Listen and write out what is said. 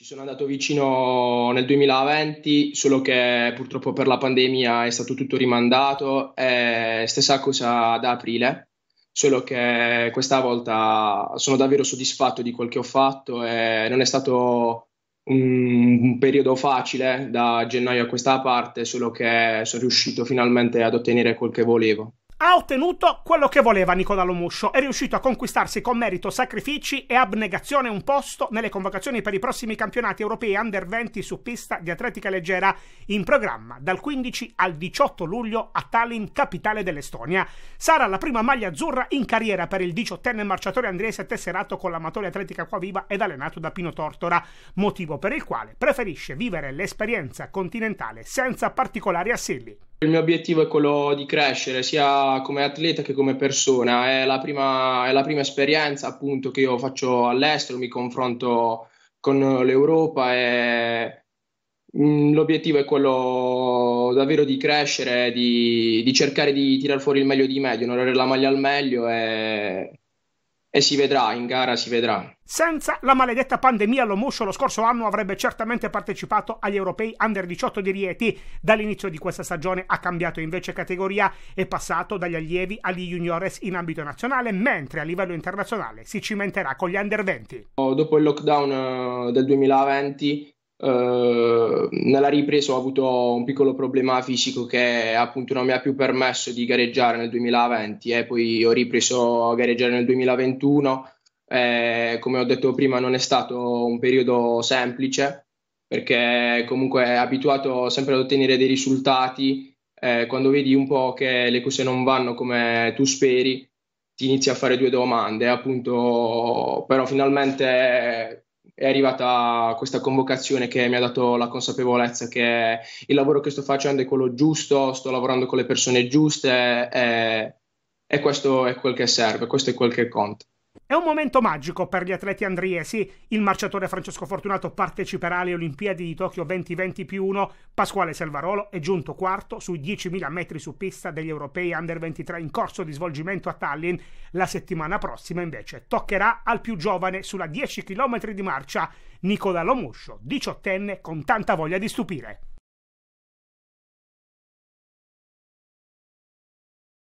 Ci sono andato vicino nel 2020, solo che purtroppo per la pandemia è stato tutto rimandato. E stessa cosa da aprile, solo che questa volta sono davvero soddisfatto di quel che ho fatto e non è stato un, un periodo facile da gennaio a questa parte, solo che sono riuscito finalmente ad ottenere quel che volevo ha ottenuto quello che voleva Nicola Lomuscio. è riuscito a conquistarsi con merito, sacrifici e abnegazione un posto nelle convocazioni per i prossimi campionati europei under 20 su pista di atletica leggera in programma dal 15 al 18 luglio a Tallinn, capitale dell'Estonia. Sarà la prima maglia azzurra in carriera per il 18enne marciatore andrese tesserato con l'amatore atletica qua viva ed allenato da Pino Tortora, motivo per il quale preferisce vivere l'esperienza continentale senza particolari assilli. Il mio obiettivo è quello di crescere sia come atleta che come persona. È la prima, è la prima esperienza appunto che io faccio all'estero, mi confronto con l'Europa e mm, l'obiettivo è quello davvero di crescere, di, di cercare di tirar fuori il meglio di me, di onorare la maglia al meglio e e si vedrà, in gara si vedrà. Senza la maledetta pandemia, lo lo scorso anno avrebbe certamente partecipato agli europei under 18 di Rieti. Dall'inizio di questa stagione ha cambiato invece categoria e passato dagli allievi agli juniores in ambito nazionale, mentre a livello internazionale si cimenterà con gli under 20. Dopo il lockdown eh, del 2020 eh, nella ripresa ho avuto un piccolo problema fisico che appunto non mi ha più permesso di gareggiare nel 2020 e eh. poi ho ripreso a gareggiare nel 2021. Eh, come ho detto prima, non è stato un periodo semplice perché comunque è abituato sempre ad ottenere dei risultati. Eh, quando vedi un po' che le cose non vanno come tu speri, ti inizi a fare due domande. Appunto, però finalmente è arrivata questa convocazione che mi ha dato la consapevolezza che il lavoro che sto facendo è quello giusto, sto lavorando con le persone giuste e, e questo è quel che serve, questo è quel che conta. È un momento magico per gli atleti andriesi. Il marciatore Francesco Fortunato parteciperà alle Olimpiadi di Tokyo 2020 più 1. Pasquale Selvarolo è giunto quarto sui 10.000 metri su pista degli europei under 23 in corso di svolgimento a Tallinn. La settimana prossima invece toccherà al più giovane sulla 10 km di marcia, Nicola Lomuscio, diciottenne con tanta voglia di stupire.